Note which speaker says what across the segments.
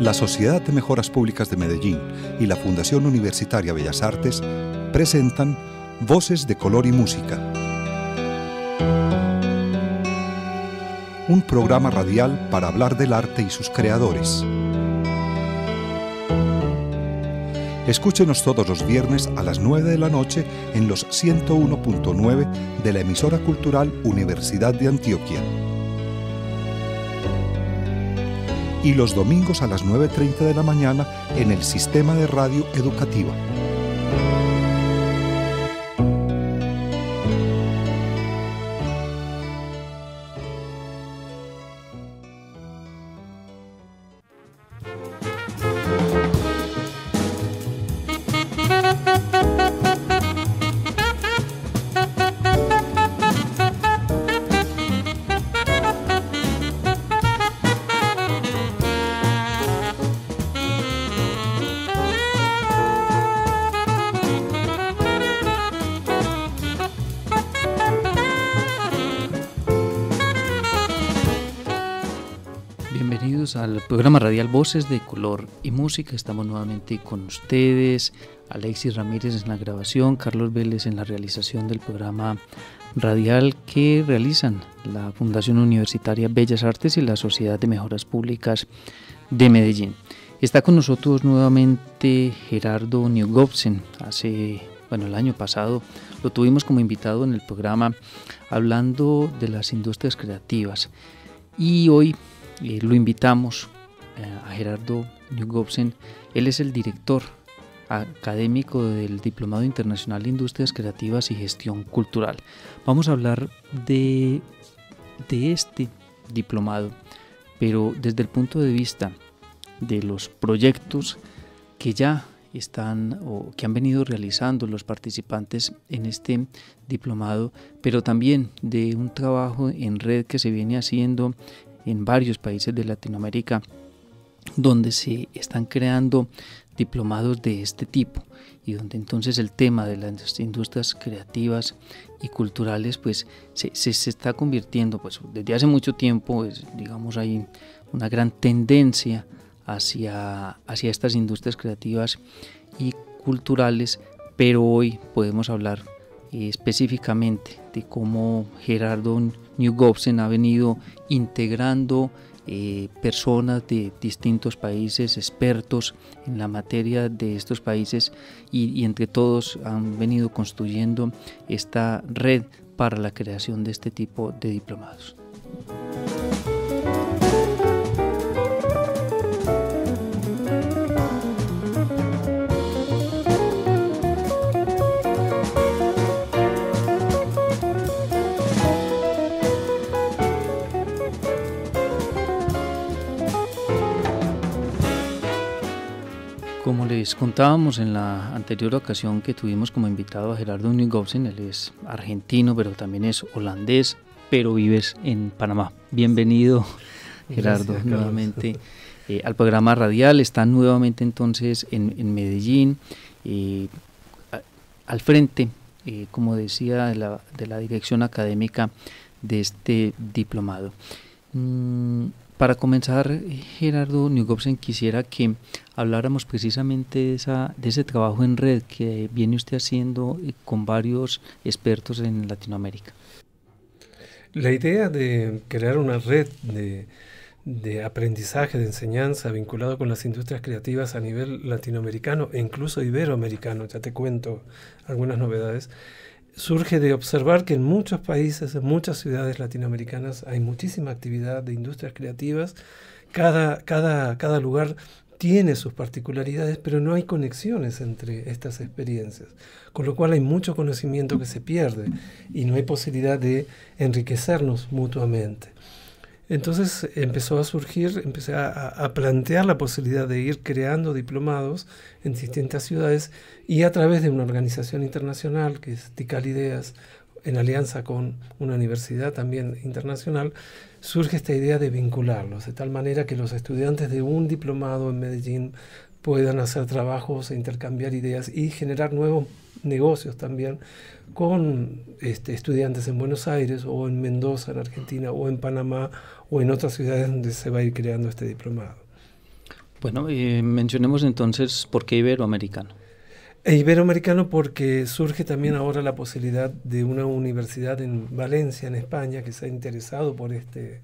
Speaker 1: la Sociedad de Mejoras Públicas de Medellín y la Fundación Universitaria Bellas Artes presentan Voces de Color y Música. Un programa radial para hablar del arte y sus creadores. Escúchenos todos los viernes a las 9 de la noche en los 101.9 de la emisora cultural Universidad de Antioquia. y los domingos a las 9.30 de la mañana en el sistema de radio educativa.
Speaker 2: al programa radial Voces de Color y Música. Estamos nuevamente con ustedes, Alexis Ramírez en la grabación, Carlos Vélez en la realización del programa radial que realizan la Fundación Universitaria Bellas Artes y la Sociedad de Mejoras Públicas de Medellín. Está con nosotros nuevamente Gerardo Newgobsen. Hace, bueno, el año pasado lo tuvimos como invitado en el programa hablando de las industrias creativas. Y hoy eh, lo invitamos eh, a Gerardo Newgobsen. Él es el director académico del Diplomado Internacional de Industrias Creativas y Gestión Cultural. Vamos a hablar de, de este diplomado, pero desde el punto de vista de los proyectos que ya están o que han venido realizando los participantes en este diplomado, pero también de un trabajo en red que se viene haciendo en varios países de Latinoamérica donde se están creando diplomados de este tipo y donde entonces el tema de las industrias creativas y culturales pues se, está convirtiendo pues desde hace mucho tiempo digamos hay una gran tendencia hacia, hacia estas industrias creativas y culturales pero hoy podemos hablar eh, específicamente de cómo Gerardo New Gobsen ha venido integrando eh, personas de distintos países, expertos en la materia de estos países y entre todos han venido construyendo esta red para la creación de este tipo de diplomados. Les contábamos en la anterior ocasión que tuvimos como invitado a Gerardo Nugovsen, él es argentino, pero también es holandés, pero vives en Panamá. Bienvenido, Gerardo, nuevamente eh, al programa radial. Está nuevamente entonces en, Medellín, eh, al frente, eh, como decía, de la, dirección académica de este diplomado. Mm, para comenzar, Gerardo Newgobsen, quisiera que habláramos precisamente de, esa, de, ese trabajo en red que viene usted haciendo eh, con varios expertos en Latinoamérica.
Speaker 3: La idea de crear una red de, de aprendizaje, de enseñanza vinculado con las industrias creativas a nivel latinoamericano e incluso iberoamericano, ya te cuento algunas novedades, surge de observar que en muchos países, en muchas ciudades latinoamericanas, hay muchísima actividad de industrias creativas. Cada, cada lugar tiene sus particularidades, pero no hay conexiones entre estas experiencias, con lo cual hay mucho conocimiento que se pierde y no hay posibilidad de enriquecernos mutuamente. Entonces empezó a surgir, empecé a, plantear la posibilidad de ir creando diplomados en distintas ciudades y a través de una organización internacional que es Tical Ideas, en alianza con una universidad también internacional, surge esta idea de vincularlos, de tal manera que los estudiantes de un diplomado en Medellín puedan hacer trabajos, e intercambiar ideas y generar nuevos negocios también con este, estudiantes en Buenos Aires o en Mendoza, en Argentina, o en Panamá o en otras ciudades donde se va a ir creando este diplomado.
Speaker 2: Bueno, eh, mencionemos entonces por qué iberoamericano.
Speaker 3: E iberoamericano porque surge también ahora la posibilidad de una universidad en Valencia, en España, que se ha interesado por este,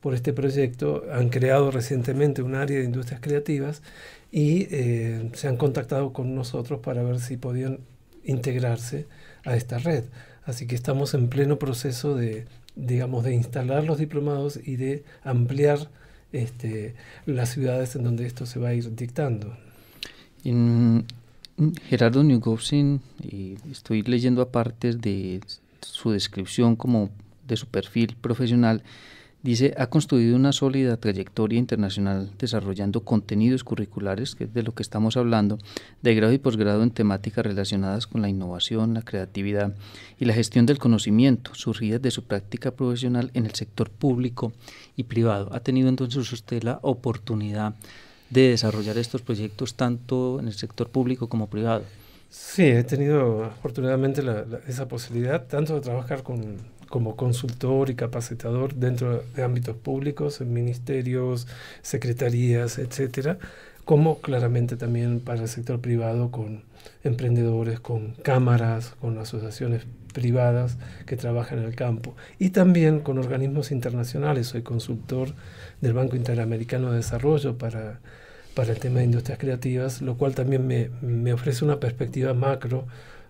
Speaker 3: por este proyecto. Han creado recientemente un área de industrias creativas y eh, se han contactado con nosotros para ver si podían integrarse a esta red. Así que estamos en pleno proceso de, digamos, de instalar los diplomados y de ampliar este, las ciudades en donde esto se va a ir dictando.
Speaker 2: Gerardo Newgobsen, eh, estoy leyendo aparte de su descripción como de su perfil profesional, Dice, ha construido una sólida trayectoria internacional desarrollando contenidos curriculares, que es de lo que estamos hablando, de grado y posgrado en temáticas relacionadas con la innovación, la creatividad y la gestión del conocimiento, surgidas de su práctica profesional en el sector público y privado. Ha tenido entonces usted la oportunidad de desarrollar estos proyectos tanto en el sector público como privado.
Speaker 3: Sí, he tenido afortunadamente esa posibilidad tanto de trabajar con como consultor y capacitador dentro de ámbitos públicos, en ministerios, secretarías, etcétera, como claramente también para el sector privado con emprendedores, con cámaras, con asociaciones privadas que trabajan en el campo y también con organismos internacionales. Soy consultor del Banco Interamericano de Desarrollo para, para el tema de industrias creativas, lo cual también me, me ofrece una perspectiva macro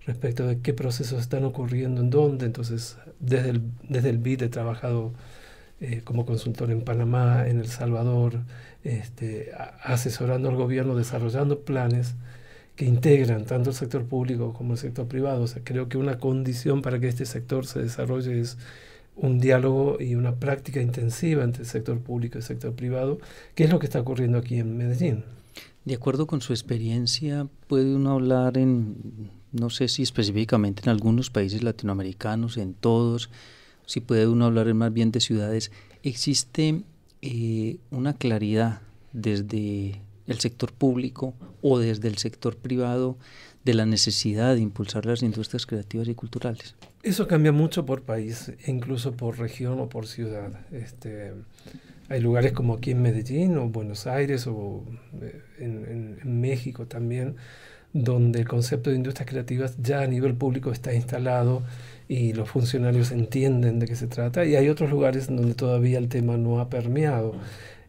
Speaker 3: respecto de qué procesos están ocurriendo, en dónde. Entonces, desde el, desde el BID he trabajado eh, como consultor en Panamá, en El Salvador, este, asesorando al gobierno, desarrollando planes que integran tanto el sector público como el sector privado. O sea, creo que una condición para que este sector se desarrolle es un diálogo y una práctica intensiva entre el sector público y el sector privado, que es lo que está ocurriendo aquí en Medellín. De acuerdo con su experiencia,
Speaker 2: ¿puede uno hablar en no sé si específicamente en algunos países latinoamericanos, en todos, si puede uno hablar más bien de ciudades, existe eh, una claridad desde el sector público o desde el sector privado de la necesidad de impulsar las industrias creativas y culturales?
Speaker 3: Eso cambia mucho por país, e incluso por región o por ciudad. Este, hay lugares como aquí en Medellín o Buenos Aires o eh, en México también, donde el concepto de industrias creativas ya a nivel público está instalado y los funcionarios entienden de qué se trata, y hay otros lugares donde todavía el tema no ha permeado,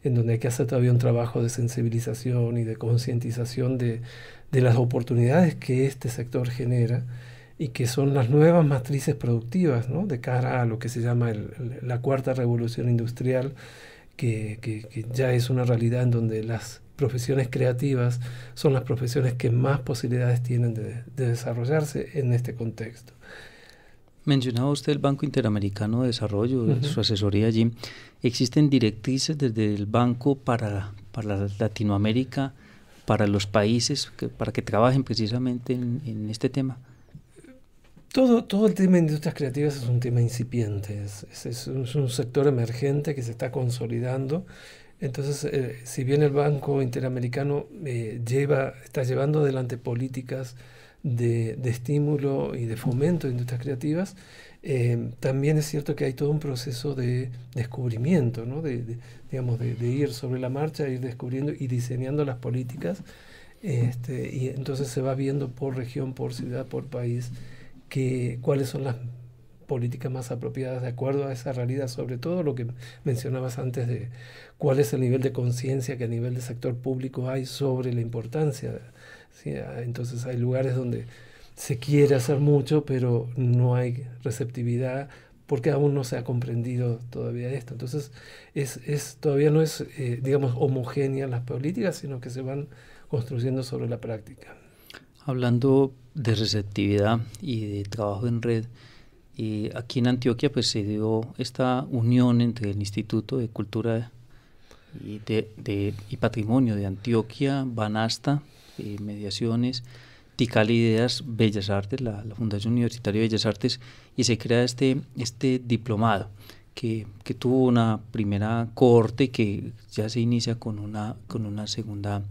Speaker 3: en donde hay que hacer todavía un trabajo de sensibilización y de concientización de, las oportunidades que este sector genera y que son las nuevas matrices productivas ¿no? de cara a lo que se llama la cuarta revolución industrial, que, ya es una realidad en donde las profesiones creativas son las profesiones que más posibilidades tienen de, desarrollarse en este contexto.
Speaker 2: Mencionaba usted el Banco Interamericano de Desarrollo, su asesoría allí. ¿Existen directrices desde el banco para, para Latinoamérica, para los países, para que trabajen precisamente en, este tema?
Speaker 3: Todo, todo el tema de industrias creativas es un tema incipiente, es un sector emergente que se está consolidando entonces, eh, si bien el Banco Interamericano eh, lleva, está llevando adelante políticas de, estímulo y de fomento de industrias creativas, eh, también es cierto que hay todo un proceso de descubrimiento, ¿no? de, digamos, de, ir sobre la marcha, ir descubriendo y diseñando las políticas. Este, y entonces se va viendo por región, por ciudad, por país, que, cuáles son las políticas más apropiadas de acuerdo a esa realidad, sobre todo lo que mencionabas antes de cuál es el nivel de conciencia que a nivel de sector público hay sobre la importancia. Ah, entonces hay lugares donde se quiere hacer mucho, pero no hay receptividad porque aún no se ha comprendido todavía esto. Entonces, es, es todavía no es, eh, digamos, homogénea las políticas, sino que se van construyendo sobre la práctica.
Speaker 2: Hablando de receptividad y de trabajo en red, y eh, aquí en Antioquia pues se dio esta unión entre el Instituto de Cultura y, de, Patrimonio de Antioquia, Banasta, eh, Mediaciones, Tical Ideas, Bellas Artes, la, Fundación Universitaria de Bellas Artes, y se crea este, este diplomado que, tuvo una primera corte que ya se inicia con una, con una segunda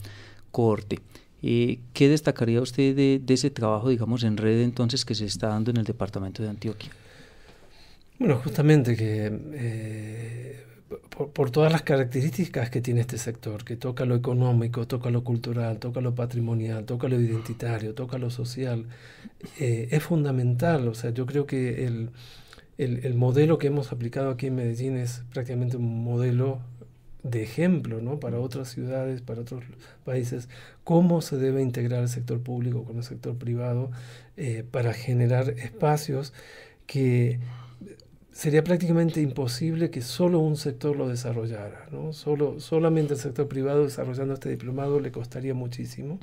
Speaker 2: corte. Eh, ¿Qué destacaría usted de, ese trabajo, digamos, en red entonces que se está dando en el departamento de Antioquia?
Speaker 3: Bueno, justamente que eh, por, todas las características que tiene este sector, que toca lo económico, toca lo cultural, toca lo patrimonial, toca lo identitario, toca lo social, eh, es fundamental. O sea, yo creo que el, el modelo que hemos aplicado aquí en Medellín es prácticamente un modelo de ejemplo ¿no? para otras ciudades, para otros países, cómo se debe integrar el sector público con el sector privado eh, para generar espacios que sería prácticamente imposible que solo un sector lo desarrollara. ¿no? Solo, solamente el sector privado desarrollando este diplomado le costaría muchísimo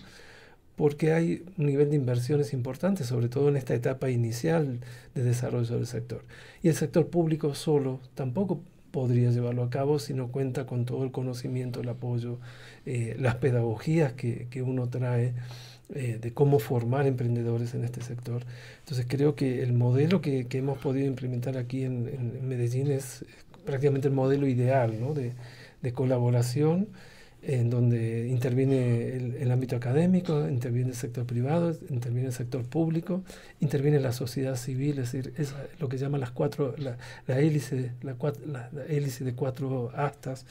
Speaker 3: porque hay un nivel de inversiones importante, sobre todo en esta etapa inicial de desarrollo del sector. Y el sector público solo tampoco podría llevarlo a cabo si no cuenta con todo el conocimiento, el apoyo, eh, las pedagogías que, que uno trae eh, de cómo formar emprendedores en este sector. Entonces creo que el modelo que, que hemos podido implementar aquí en, en Medellín es eh, prácticamente el modelo ideal ¿no? de, de colaboración en donde interviene el, ámbito académico, interviene el sector privado, interviene el sector público, interviene la sociedad civil, es decir, es lo que llaman las cuatro, la, hélice, la, hélice de cuatro astas,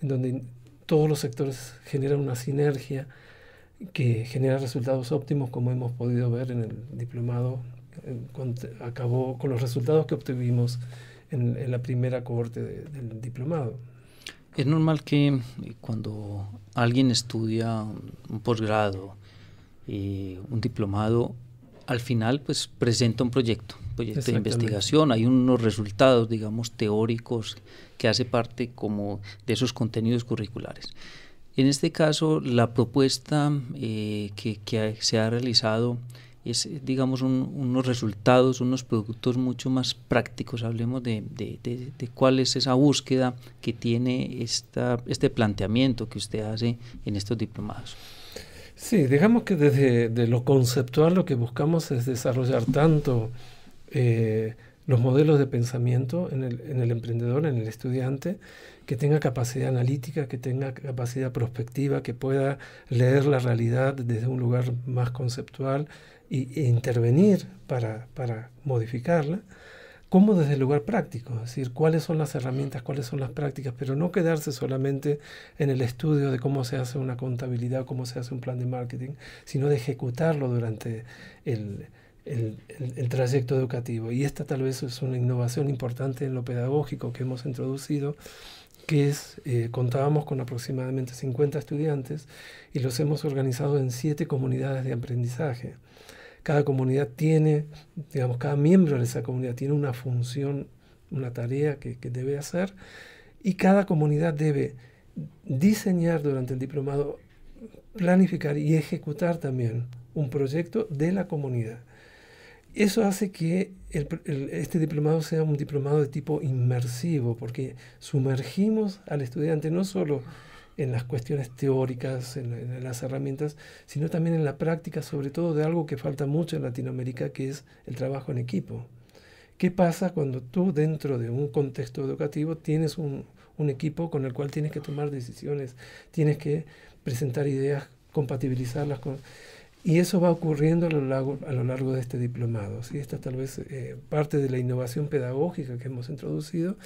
Speaker 3: en donde todos los sectores generan una sinergia que genera resultados óptimos, como hemos podido ver en el diplomado, acabó con los resultados que obtuvimos en, la primera cohorte del diplomado. Es normal que eh,
Speaker 2: cuando alguien estudia un posgrado, y eh, un diplomado, al final pues presenta un proyecto, proyecto de investigación, hay unos resultados, digamos, teóricos que hace parte como de esos contenidos curriculares. En este caso, la propuesta eh, que, se ha realizado es, digamos, unos resultados, unos productos mucho más prácticos. Hablemos de, de, cuál es esa búsqueda que tiene esta, este planteamiento
Speaker 3: que usted hace en estos diplomados. Sí, digamos que desde de lo conceptual lo que buscamos es desarrollar tanto eh, los modelos de pensamiento en el, en el, emprendedor, en el estudiante, que tenga capacidad analítica, que tenga capacidad prospectiva, que pueda leer la realidad desde un lugar más conceptual, e intervenir para, modificarla, como desde el lugar práctico, es decir, cuáles son las herramientas, cuáles son las prácticas, pero no quedarse solamente en el estudio de cómo se hace una contabilidad, cómo se hace un plan de marketing, sino de ejecutarlo durante el, trayecto educativo. Y esta tal vez es una innovación importante en lo pedagógico que hemos introducido, que es, eh, contábamos con aproximadamente 50 estudiantes y los hemos organizado en siete comunidades de aprendizaje. Cada comunidad tiene, digamos, cada miembro de esa comunidad tiene una función, una tarea que, debe hacer y cada comunidad debe diseñar durante el diplomado, planificar y ejecutar también un proyecto de la comunidad. Eso hace que este diplomado sea un diplomado de tipo inmersivo, porque sumergimos al estudiante no solo en las cuestiones teóricas, en, las herramientas, sino también en la práctica, sobre todo de algo que falta mucho en Latinoamérica, que es el trabajo en equipo. ¿Qué pasa cuando tú dentro de un contexto educativo tienes un, equipo con el cual tienes que tomar decisiones, tienes que presentar ideas, compatibilizarlas con... Y eso va ocurriendo a lo largo, a lo largo de este diplomado. ¿sí? Esta tal vez eh, parte de la innovación pedagógica que hemos introducido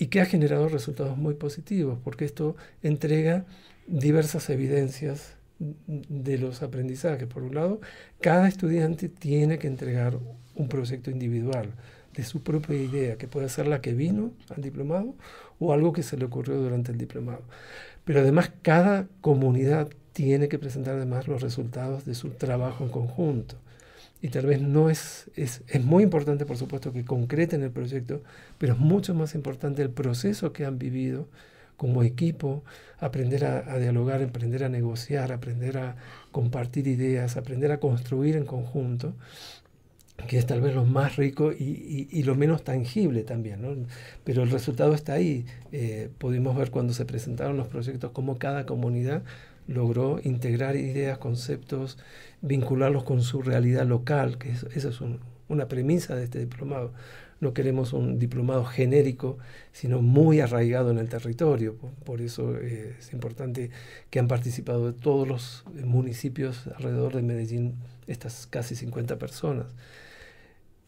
Speaker 3: y que ha generado resultados muy positivos, porque esto entrega diversas evidencias de los aprendizajes. Por un lado, cada estudiante tiene que entregar un proyecto individual de su propia idea, que puede ser la que vino al diplomado o algo que se le ocurrió durante el diplomado. Pero además, cada comunidad tiene que presentar además los resultados de su trabajo en conjunto y tal vez no es, es, muy importante, por supuesto, que concreten el proyecto, pero es mucho más importante el proceso que han vivido como equipo, aprender a, dialogar, aprender a negociar, aprender a compartir ideas, aprender a construir en conjunto, que es tal vez lo más rico y, lo menos tangible también, pero el resultado está ahí. Eh, pudimos ver cuando se presentaron los proyectos cómo cada comunidad logró integrar ideas, conceptos vincularlos con su realidad local, que eso, es una premisa de este diplomado. No queremos un diplomado genérico, sino muy arraigado en el territorio. Por, eso eh, es importante que han participado de todos los eh, municipios alrededor de Medellín estas casi 50 personas.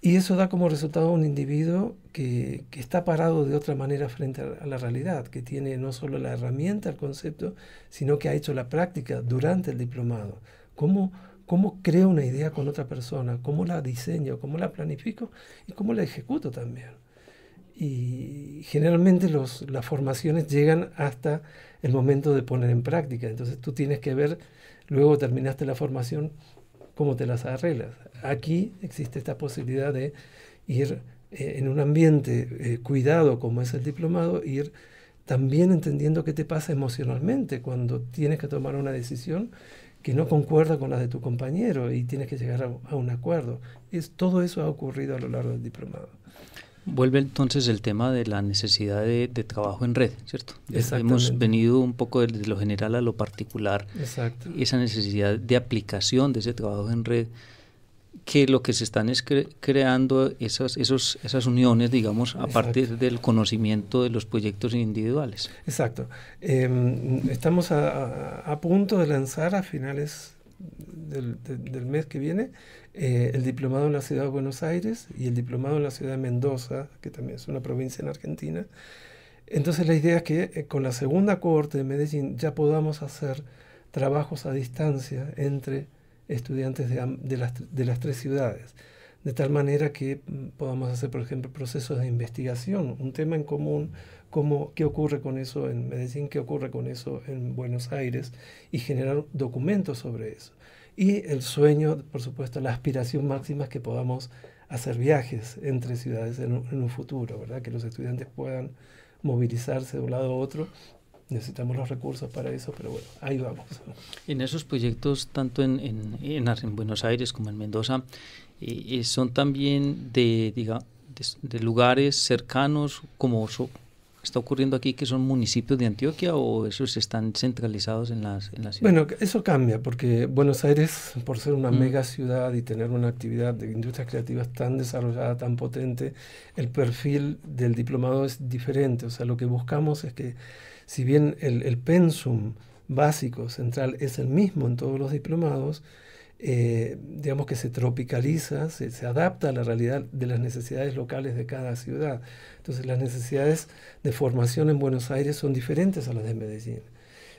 Speaker 3: Y eso da como resultado un individuo que, está parado de otra manera frente a la realidad, que tiene no solo la herramienta, el concepto, sino que ha hecho la práctica durante el diplomado. ¿Cómo cómo creo una idea con otra persona, cómo la diseño, cómo la planifico y cómo la ejecuto también. Y generalmente las formaciones llegan hasta el momento de poner en práctica. Entonces tú tienes que ver, luego terminaste la formación, cómo te las arreglas. Aquí existe esta posibilidad de ir eh, en un ambiente eh, cuidado como es el diplomado, ir también entendiendo qué te pasa emocionalmente cuando tienes que tomar una decisión que no concuerda con las de tu compañero y tienes que llegar a, un acuerdo. Es, todo eso ha ocurrido a lo largo del diplomado. Vuelve
Speaker 2: entonces el tema de la necesidad de, trabajo en red, ¿cierto? Hemos venido un poco de lo general a lo particular. Exacto. Esa necesidad de aplicación de ese trabajo en red que lo que se están es creando esas, esos, esas uniones, digamos, a partir del conocimiento de los proyectos individuales.
Speaker 3: Exacto. Em, estamos a, punto de lanzar a finales del, del mes que viene eh, el diplomado en la ciudad de Buenos Aires y el diplomado en la ciudad de Mendoza, que también es una provincia en Argentina. Entonces la idea es que eh, con la segunda cohorte de Medellín ya podamos hacer trabajos a distancia entre estudiantes de, las, de tres ciudades, de tal manera que mm, podamos hacer, por ejemplo, procesos de investigación, un tema en común, como qué ocurre con eso en Medellín, qué ocurre con eso en Buenos Aires, y generar documentos sobre eso. Y el sueño, por supuesto, la aspiración máxima es que podamos hacer viajes entre ciudades en un, futuro, ¿verdad? que los estudiantes puedan movilizarse de un lado a otro necesitamos los recursos para eso, pero bueno, ahí vamos.
Speaker 2: En esos proyectos, tanto en, en, en Buenos Aires como en Mendoza, y eh, eh, son también de, diga, de, lugares cercanos, como está ocurriendo aquí, que son municipios de Antioquia, o esos están centralizados en las, ciudades?
Speaker 3: Bueno, eso cambia, porque Buenos Aires, por ser una mega ciudad y tener una actividad de industrias creativas tan desarrollada, tan potente, el perfil del diplomado es diferente. O sea, lo que buscamos es que si bien el, pensum básico central es el mismo en todos los diplomados, eh, digamos que se tropicaliza, se, adapta a la realidad de las necesidades locales de cada ciudad. Entonces las necesidades de formación en Buenos Aires son diferentes a las de Medellín.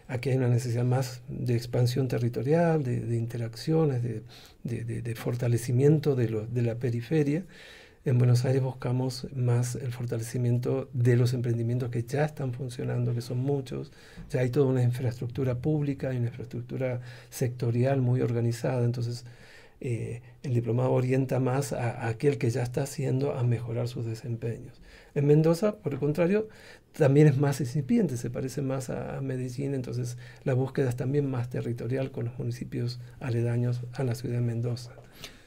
Speaker 3: Aquí hay una necesidad más de expansión territorial, de, interacciones, de, fortalecimiento de, la periferia, en Buenos Aires buscamos más el fortalecimiento de los emprendimientos que ya están funcionando, que son muchos. Ya hay toda una infraestructura pública, y una infraestructura sectorial muy organizada. Entonces, eh, el diplomado orienta más a, aquel que ya está haciendo a mejorar sus desempeños. En Mendoza, por el contrario, también es más incipiente, se parece más a Medellín, entonces la búsqueda es también más territorial con los municipios aledaños a la ciudad de Mendoza.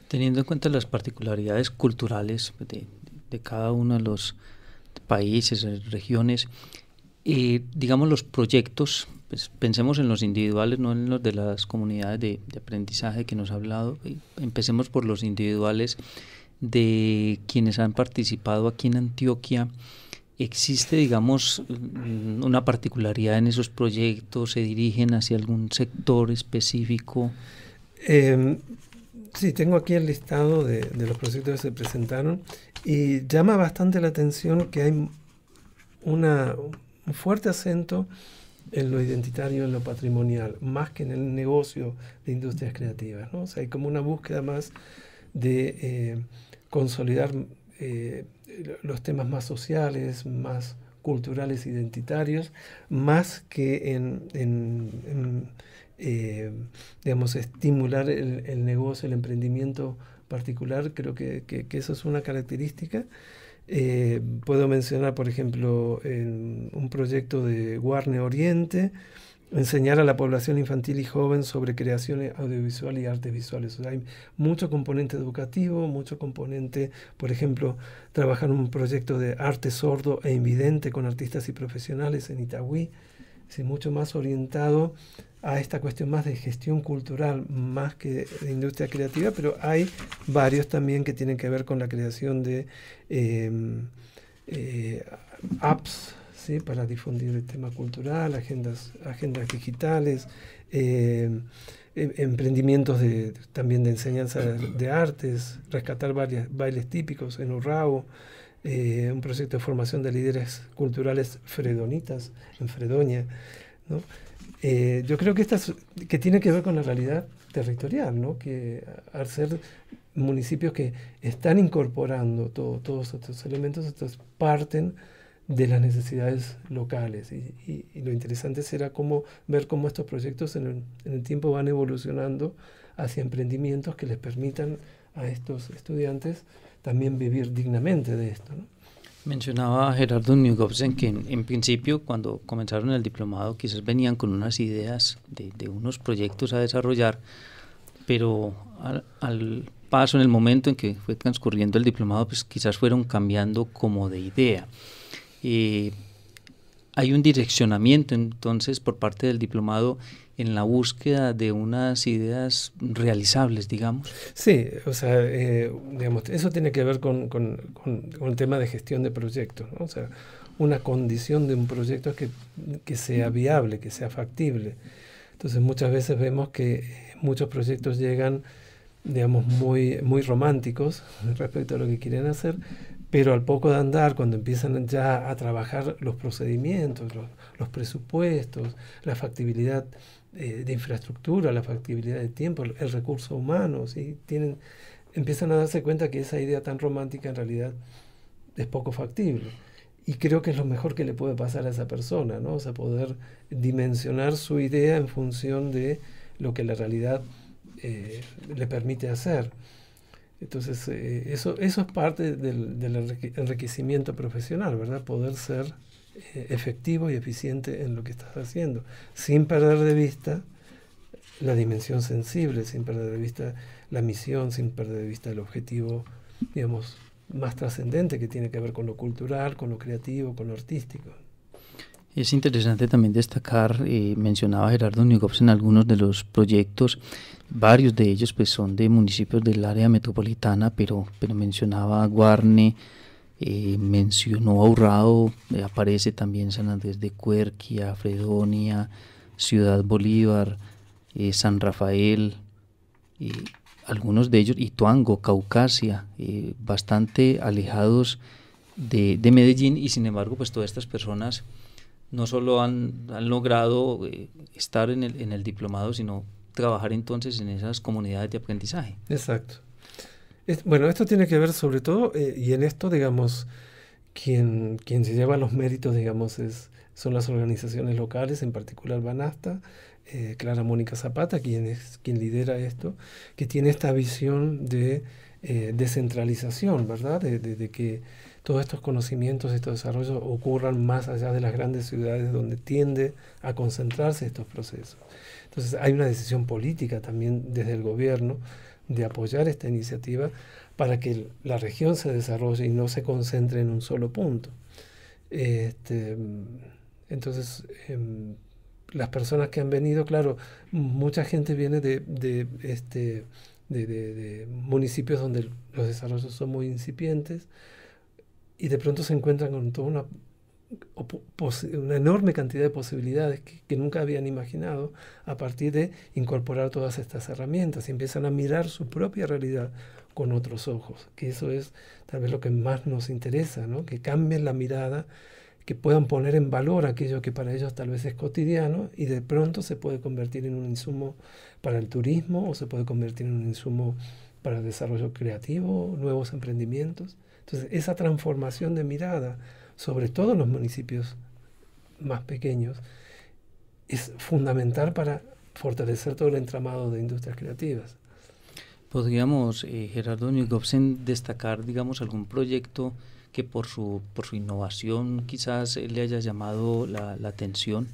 Speaker 2: Teniendo en cuenta las particularidades culturales de, cada uno de los países, regiones, eh, digamos los proyectos, pues, pensemos en los individuales, no en los de las comunidades de, aprendizaje que nos ha hablado. Eh, empecemos por los individuales de quienes han participado aquí en Antioquia. ¿Existe, digamos, mm, una particularidad en esos proyectos? ¿Se
Speaker 3: dirigen hacia algún sector específico? Em, Sí, tengo aquí el listado de, los proyectos que se presentaron y llama bastante la atención que hay un fuerte acento en lo identitario, en lo patrimonial, más que en el negocio de industrias creativas. O sea, hay como una búsqueda más de eh, consolidar eh, los temas más sociales, más culturales, identitarios, más que en, eh, estimular el, negocio, el emprendimiento particular, creo que, que, eso es una característica. Eh, puedo mencionar, por ejemplo, en un proyecto de Guarne Oriente, enseñar a la población infantil y joven sobre creaciones audiovisuales y artes visuales. hay mucho componente educativo, mucho componente, por ejemplo, trabajar un proyecto de arte sordo e invidente con artistas y profesionales en Itagüí mucho más orientado a esta cuestión más de gestión cultural, más que de industria creativa, pero hay varios también que tienen que ver con la creación de em, eh, apps para difundir el tema cultural, agendas, agendas digitales, em, em, emprendimientos de, también de enseñanza de, artes, rescatar bailes, bailes típicos en Urrao. Eh, un proyecto de formación de líderes culturales fredonitas en Fredonia. Eh, yo creo que, que tiene que ver con la realidad territorial, que al ser municipios que están incorporando todos estos elementos, estos parten de las necesidades locales. Y, lo interesante será cómo, ver cómo estos proyectos en el, tiempo van evolucionando hacia emprendimientos que les permitan a estos estudiantes también vivir dignamente de esto. ¿no?
Speaker 2: Mencionaba Gerardo Newgobsen que en, principio cuando comenzaron el diplomado quizás venían con unas ideas de, unos proyectos a desarrollar, pero al, paso, en el momento en que fue transcurriendo el diplomado, pues quizás fueron cambiando como de idea. Eh, hay un direccionamiento entonces por parte del diplomado en la búsqueda de unas ideas realizables, digamos.
Speaker 3: Sí, o sea, eh, digamos, eso tiene que ver con, con, el tema de gestión de proyectos. O sea, una condición de un proyecto es que, que, sea viable, que sea factible. Entonces muchas veces vemos que muchos proyectos llegan, digamos, muy, muy románticos respecto a lo que quieren hacer, pero al poco de andar, cuando empiezan ya a trabajar los procedimientos, los, presupuestos, la factibilidad eh, de infraestructura, la factibilidad de tiempo, el recurso humano, ¿sí? Tienen, empiezan a darse cuenta que esa idea tan romántica en realidad es poco factible. Y creo que es lo mejor que le puede pasar a esa persona, ¿no? O sea, poder dimensionar su idea en función de lo que la realidad eh, le permite hacer. Entonces, eh, eso, eso es parte del, enriquecimiento profesional, ¿verdad? Poder ser eh, efectivo y eficiente en lo que estás haciendo, sin perder de vista la dimensión sensible, sin perder de vista la misión, sin perder de vista el objetivo, digamos, más trascendente que tiene que ver con lo cultural, con lo creativo, con lo artístico.
Speaker 2: Es interesante también destacar, eh, mencionaba Gerardo Nigops en algunos de los proyectos, varios de ellos pues son de municipios del área metropolitana, pero, pero mencionaba Guarne, eh, mencionó Aurrado, eh, aparece también San Andrés de Cuerquia, Fredonia, Ciudad Bolívar, San Rafael, algunos de ellos, y Tuango, Caucasia, bastante alejados de, de Medellín y sin embargo pues todas estas personas no solo han, logrado eh, estar en el, diplomado, sino trabajar entonces en esas comunidades de aprendizaje. Exacto.
Speaker 3: bueno, esto tiene que ver sobre todo, eh, y en esto, digamos, quien, se lleva los méritos, digamos, es, son las organizaciones locales, en particular Banasta, eh, Clara Mónica Zapata, quien, es, quien lidera esto, que tiene esta visión de descentralización, ¿verdad? de que todos estos conocimientos, estos desarrollos ocurran más allá de las grandes ciudades donde tiende a concentrarse estos procesos. Entonces hay una decisión política también desde el gobierno de apoyar esta iniciativa para que la región se desarrolle y no se concentre en un solo punto. Este, entonces, em, las personas que han venido, claro, mucha gente viene de este, municipios donde los desarrollos son muy incipientes, y de pronto se encuentran con toda una, enorme cantidad de posibilidades que, nunca habían imaginado a partir de incorporar todas estas herramientas y empiezan a mirar su propia realidad con otros ojos, que eso es tal vez lo que más nos interesa, ¿no? que cambien la mirada, que puedan poner en valor aquello que para ellos tal vez es cotidiano y de pronto se puede convertir en un insumo para el turismo o se puede convertir en un insumo para el desarrollo creativo, nuevos emprendimientos. Entonces, esa transformación de mirada, sobre todo en los municipios más pequeños, es fundamental para fortalecer todo el entramado de industrias creativas.
Speaker 2: Podríamos, pues, eh, Gerardo destacar, digamos, algún proyecto que por su, por su innovación quizás le haya llamado la atención.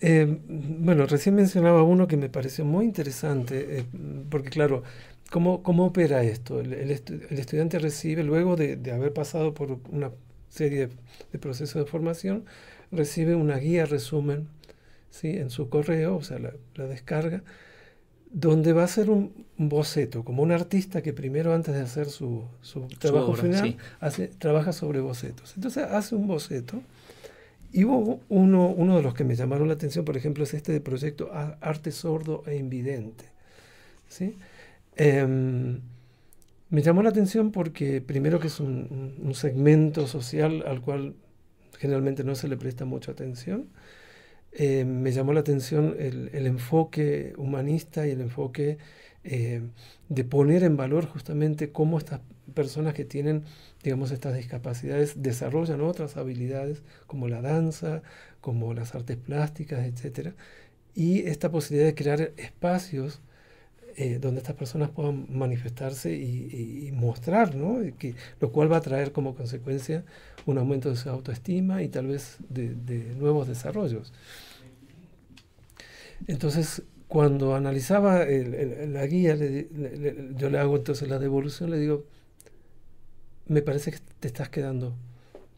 Speaker 3: Eh, bueno, recién mencionaba uno que me pareció muy interesante, eh, porque claro, ¿cómo, ¿cómo, opera esto? El, estudiante recibe, luego de, de, haber pasado por una serie de, procesos de formación, recibe una guía resumen ¿sí? en su correo, o sea, la, descarga, donde va a ser un, boceto, como un artista que primero antes de hacer su, su trabajo final, hace, trabaja sobre bocetos. Entonces hace un boceto y uno, uno de los que me llamaron la atención, por ejemplo, es este de proyecto Arte Sordo e Invidente. Em, me llamó la atención porque primero que es un, segmento social al cual generalmente no se le presta mucha atención. Eh, me llamó la atención el, el, enfoque humanista y el enfoque eh, de poner en valor justamente cómo estas personas que tienen, digamos, estas discapacidades desarrollan otras habilidades como la danza, como las artes plásticas, etc. Y esta posibilidad de crear espacios eh, donde estas personas puedan manifestarse y, mostrar, ¿no? lo cual va a traer como consecuencia un aumento de su autoestima y tal vez de, de nuevos desarrollos. Entonces, cuando analizaba la guía, yo le hago entonces la devolución, le digo, me parece que te estás quedando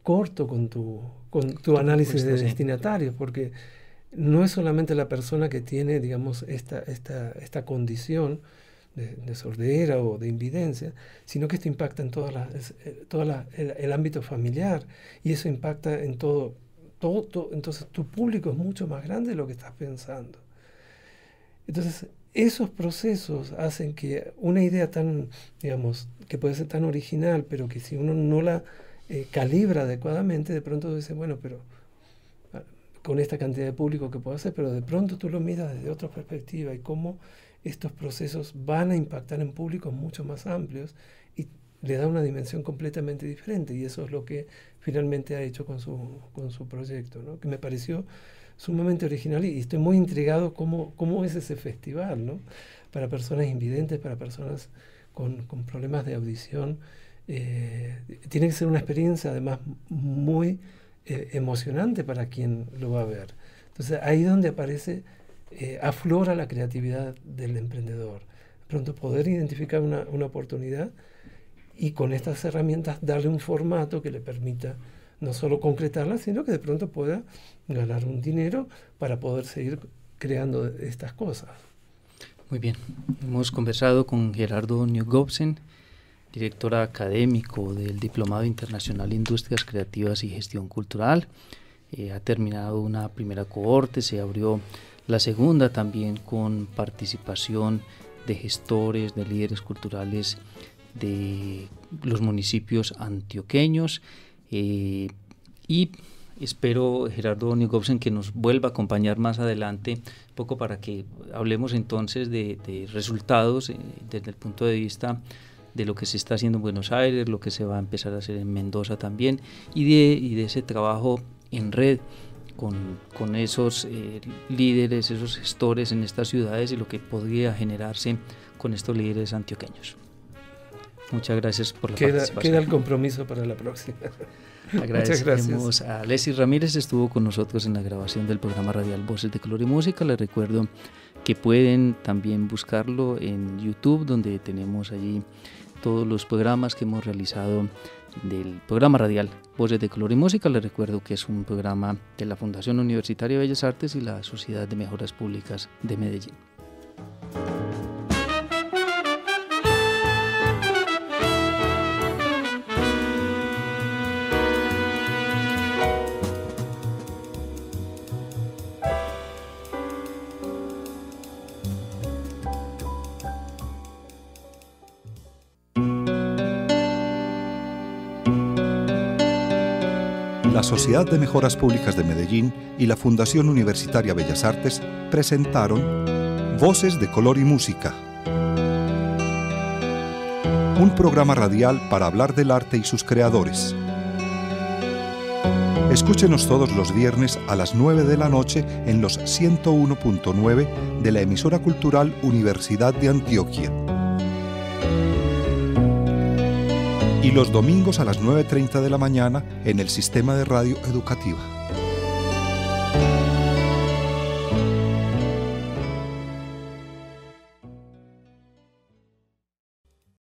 Speaker 3: corto con tu, con tu análisis de destinatario, porque no es solamente la persona que tiene, digamos, esta, esta, condición de, sordera o de invidencia, sino que esto impacta en toda, la, eh, toda el, ámbito familiar y eso impacta en todo, todo. Entonces tu público es mucho más grande de lo que estás pensando. Entonces, esos procesos hacen que una idea tan, digamos, que puede ser tan original, pero que si uno no la eh, calibra adecuadamente, de pronto dice, bueno, pero ah, con esta cantidad de público que puedo hacer, pero de pronto tú lo miras desde otra perspectiva y cómo estos procesos van a impactar en públicos mucho más amplios y le da una dimensión completamente diferente y eso es lo que finalmente ha hecho con su, con su proyecto, que me pareció sumamente original y estoy muy intrigado cómo, cómo es ese festival, ¿no? Para personas invidentes, para personas con, con problemas de audición. Eh, tiene que ser una experiencia además muy eh, emocionante para quien lo va a ver. Entonces ahí donde aparece, eh, aflora la creatividad del emprendedor. Pronto poder identificar una, una oportunidad y con estas herramientas darle un formato que le permita no solo concretarla, sino que de pronto pueda ganar un dinero para poder seguir creando estas cosas.
Speaker 2: Muy bien, hemos conversado con Gerardo Newgobsen, director académico del Diplomado Internacional de Industrias Creativas y Gestión Cultural. Eh, ha terminado una primera cohorte, se abrió la segunda también con participación de gestores, de líderes culturales de los municipios antioqueños. Eh, y espero, Gerardo Nigobsen, que nos vuelva a acompañar más adelante, un poco para que hablemos entonces de, resultados eh, desde el punto de vista de lo que se está haciendo en Buenos Aires, lo que se va a empezar a hacer en Mendoza también, y de, ese trabajo en red con, esos eh, líderes, esos gestores en estas ciudades y lo que podría generarse con estos líderes antioqueños. Muchas gracias por la queda, participación. Queda el
Speaker 3: compromiso para la próxima. Agradecemos
Speaker 2: a Leslie Ramírez, estuvo con nosotros en la grabación del programa radial Voces de Color y Música. Les recuerdo que pueden también buscarlo en YouTube, donde tenemos allí todos los programas que hemos realizado del programa radial Voces de Color y Música. Les recuerdo que es un programa de la Fundación Universitaria de Bellas Artes y la Sociedad de Mejoras Públicas de Medellín.
Speaker 1: Sociedad de Mejoras Públicas de Medellín y la Fundación Universitaria Bellas Artes presentaron Voces de Color y Música. Un programa radial para hablar del arte y sus creadores. Escúchenos todos los viernes a las 9 de la noche en los 101.9 de la emisora cultural Universidad de Antioquia. y los domingos a las 9.30 de la mañana en el sistema de radio educativa.